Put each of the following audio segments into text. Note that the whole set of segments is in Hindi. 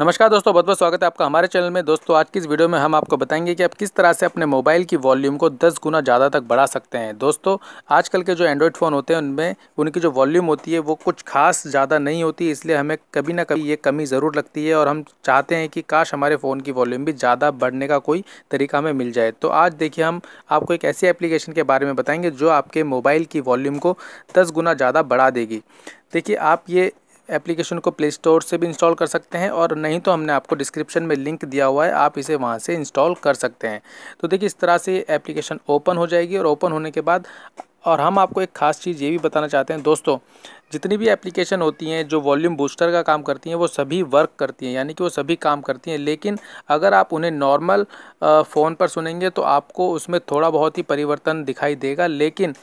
नमस्कार दोस्तों बहुत बहुत स्वागत है आपका हमारे चैनल में दोस्तों आज की इस वीडियो में हम आपको बताएंगे कि आप किस तरह से अपने मोबाइल की वॉल्यूम को 10 गुना ज़्यादा तक बढ़ा सकते हैं दोस्तों आजकल के जो एंड्रॉयड फ़ोन होते हैं उनमें उनकी जो वॉल्यूम होती है वो कुछ खास ज़्यादा नहीं होती इसलिए हमें कभी ना कभी ये कमी ज़रूर लगती है और हम चाहते हैं कि काश हमारे फ़ोन की वॉल्यूम भी ज़्यादा बढ़ने का कोई तरीका हमें मिल जाए तो आज देखिए हम आपको एक ऐसी एप्लीकेशन के बारे में बताएंगे जो आपके मोबाइल की वॉल्यूम को दस गुना ज़्यादा बढ़ा देगी देखिए आप ये एप्लीकेशन को प्ले स्टोर से भी इंस्टॉल कर सकते हैं और नहीं तो हमने आपको डिस्क्रिप्शन में लिंक दिया हुआ है आप इसे वहाँ से इंस्टॉल कर सकते हैं तो देखिए इस तरह से एप्लीकेशन ओपन हो जाएगी और ओपन होने के बाद और हम आपको एक खास चीज़ ये भी बताना चाहते हैं दोस्तों जितनी भी एप्लीकेशन होती हैं जो वॉल्यूम बूस्टर का काम करती हैं वो सभी वर्क करती हैं यानी कि वो सभी काम करती हैं लेकिन अगर आप उन्हें नॉर्मल फ़ोन पर सुनेंगे तो आपको उसमें थोड़ा बहुत ही परिवर्तन दिखाई देगा लेकिन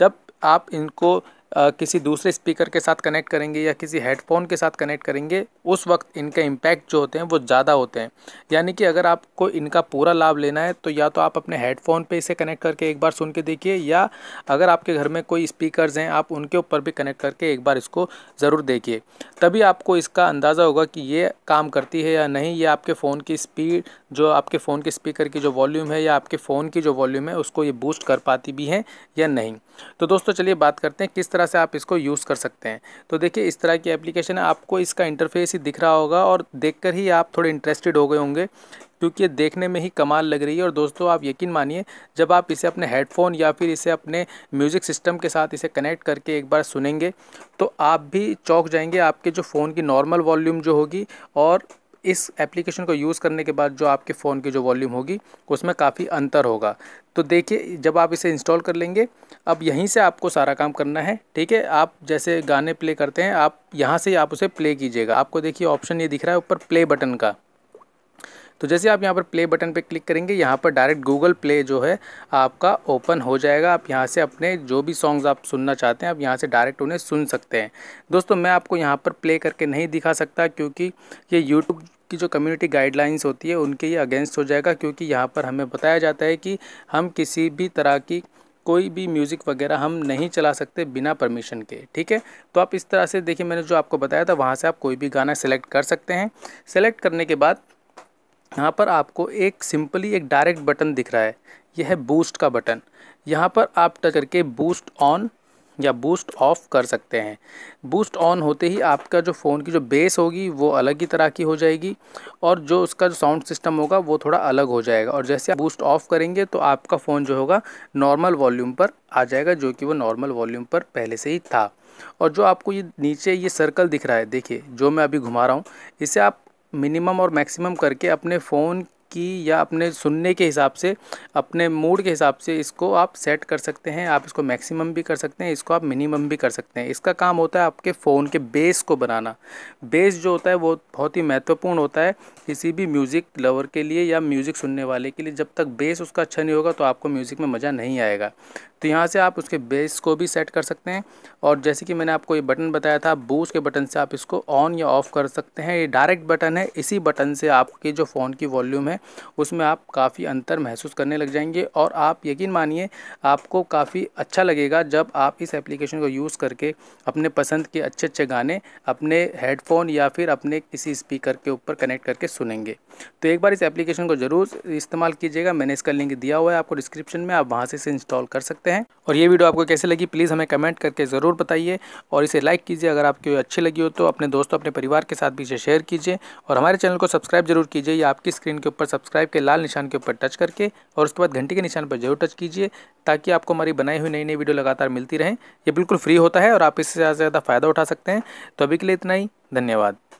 जब आप इनको किसी दूसरे स्पीकर के साथ कनेक्ट करेंगे या किसी हेडफोन के साथ कनेक्ट करेंगे उस वक्त इनके इम्पैक्ट जो होते हैं वो ज़्यादा होते हैं यानी कि अगर आपको इनका पूरा लाभ लेना है तो या तो आप अपने हेडफोन पे इसे कनेक्ट करके एक बार सुन के देखिए या अगर आपके घर में कोई स्पीकर्स हैं आप उनके ऊपर भी कनेक्ट करके एक बार इसको ज़रूर देखिए तभी आपको इसका अंदाज़ा होगा कि ये काम करती है या नहीं ये आपके फ़ोन की स्पीड जो आपके फ़ोन के स्पीकर की जो वॉल्यूम है या आपके फ़ोन की जो वॉल्यूम है उसको ये बूस्ट कर पाती भी हैं या नहीं तो दोस्तों चलिए बात करते हैं किस तरह तरह से आप इसको यूज़ कर सकते हैं तो देखिए इस तरह की एप्लीकेशन है आपको इसका इंटरफेस ही दिख रहा होगा और देखकर ही आप थोड़े इंटरेस्टेड हो गए होंगे क्योंकि ये देखने में ही कमाल लग रही है और दोस्तों आप यकीन मानिए जब आप इसे अपने हेडफोन या फिर इसे अपने म्यूज़िक सिस्टम के साथ इसे कनेक्ट करके एक बार सुनेंगे तो आप भी चौंक जाएंगे आपके जो फ़ोन की नॉर्मल वॉल्यूम जो होगी और इस एप्लीकेशन को यूज़ करने के बाद जो आपके फ़ोन की जो वॉल्यूम होगी उसमें काफ़ी अंतर होगा तो देखिए जब आप इसे इंस्टॉल कर लेंगे अब यहीं से आपको सारा काम करना है ठीक है आप जैसे गाने प्ले करते हैं आप यहाँ से आप उसे प्ले कीजिएगा आपको देखिए ऑप्शन ये दिख रहा है ऊपर प्ले बटन का तो जैसे आप यहाँ पर प्ले बटन पे क्लिक करेंगे यहाँ पर डायरेक्ट गूगल प्ले जो है आपका ओपन हो जाएगा आप यहाँ से अपने जो भी सॉन्ग्स आप सुनना चाहते हैं आप यहाँ से डायरेक्ट उन्हें सुन सकते हैं दोस्तों मैं आपको यहाँ पर प्ले करके नहीं दिखा सकता क्योंकि ये यूट्यूब की जो कम्युनिटी गाइडलाइंस होती है उनके ये अगेंस्ट हो जाएगा क्योंकि यहाँ पर हमें बताया जाता है कि हम किसी भी तरह की कोई भी म्यूज़िक वगैरह हम नहीं चला सकते बिना परमिशन के ठीक है तो आप इस तरह से देखिए मैंने जो आपको बताया था वहाँ से आप कोई भी गाना सेलेक्ट कर सकते हैं सेलेक्ट करने के बाद यहाँ पर आपको एक सिंपली एक डायरेक्ट बटन दिख रहा है यह है बूस्ट का बटन यहाँ पर आप टच करके बूस्ट ऑन या बूस्ट ऑफ कर सकते हैं बूस्ट ऑन होते ही आपका जो फ़ोन की जो बेस होगी वो अलग ही तरह की हो जाएगी और जो उसका जो साउंड सिस्टम होगा वो थोड़ा अलग हो जाएगा और जैसे आप बूस्ट ऑफ करेंगे तो आपका फ़ोन जो होगा नॉर्मल वॉल्यूम पर आ जाएगा जो कि वो नॉर्मल वॉल्यूम पर पहले से ही था और जो आपको ये नीचे ये सर्कल दिख रहा है देखिए जो मैं अभी घुमा रहा हूँ इसे आप मिनिमम और मैक्सिमम करके अपने फ़ोन की या अपने सुनने के हिसाब से अपने मूड के हिसाब से इसको आप सेट कर सकते हैं आप इसको मैक्सिमम भी कर सकते हैं इसको आप मिनिमम भी कर सकते हैं इसका काम होता है आपके फ़ोन के बेस को बनाना बेस जो होता है वो बहुत ही महत्वपूर्ण होता है किसी भी म्यूज़िक लवर के लिए या म्यूज़िक सुनने वाले के लिए जब तक बेस उसका अच्छा नहीं होगा तो आपको म्यूज़िक में मज़ा नहीं आएगा तो यहाँ से आप उसके बेस को भी सेट कर सकते हैं और जैसे कि मैंने आपको ये बटन बताया था बूस्ट के बटन से आप इसको ऑन या ऑफ़ कर सकते हैं ये डायरेक्ट बटन है इसी बटन से आपके जो फ़ोन की वॉल्यूम है उसमें आप काफ़ी अंतर महसूस करने लग जाएंगे और आप यकीन मानिए आपको काफ़ी अच्छा लगेगा जब आप इस एप्लीकेशन को यूज़ करके अपने पसंद के अच्छे अच्छे गाने अपने हेडफोन या फिर अपने किसी स्पीकर के ऊपर कनेक्ट करके सुनेंगे तो एक बार इस एप्लीकेशन को ज़रूर इस्तेमाल कीजिएगा मैंने इसका लिंक दिया हुआ है आपको डिस्क्रिप्शन में आप वहाँ से इसे इंस्टॉल कर सकते हैं सकते हैं और ये वीडियो आपको कैसे लगी प्लीज़ हमें कमेंट करके ज़रूर बताइए और इसे लाइक कीजिए अगर आपको अच्छी लगी हो तो अपने दोस्तों अपने परिवार के साथ भी इसे शेयर कीजिए और हमारे चैनल को सब्सक्राइब जरूर कीजिए या आपकी स्क्रीन के ऊपर सब्सक्राइब के लाल निशान के ऊपर टच करके और उसके बाद घंटी के निशान पर जरूर टच कीजिए ताकि आपको हमारी बनाई हुई नई नई वीडियो लगातार मिलती रहें ये बिल्कुल फ्री होता है और आप इससे ज़्यादा से ज़्यादा फ़ायदा उठा सकते हैं तो अभी के लिए इतना ही धन्यवाद